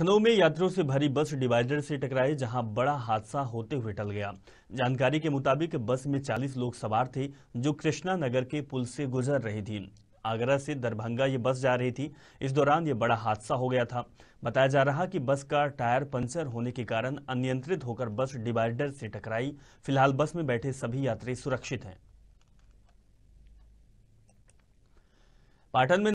लखनऊ में यात्रियों से भरी बस डिवाइडर से टकराई जहां बड़ा हादसा होते हुए टल गया जानकारी के मुताबिक बस में 40 लोग सवार थे जो कृष्णा नगर के पुल से गुजर रही थी आगरा से दरभंगा ये बस जा रही थी इस दौरान ये बड़ा हादसा हो गया था बताया जा रहा कि बस का टायर पंचर होने के कारण अनियंत्रित होकर बस डिवाइडर से टकराई फिलहाल बस में बैठे सभी यात्री सुरक्षित हैं पाटन में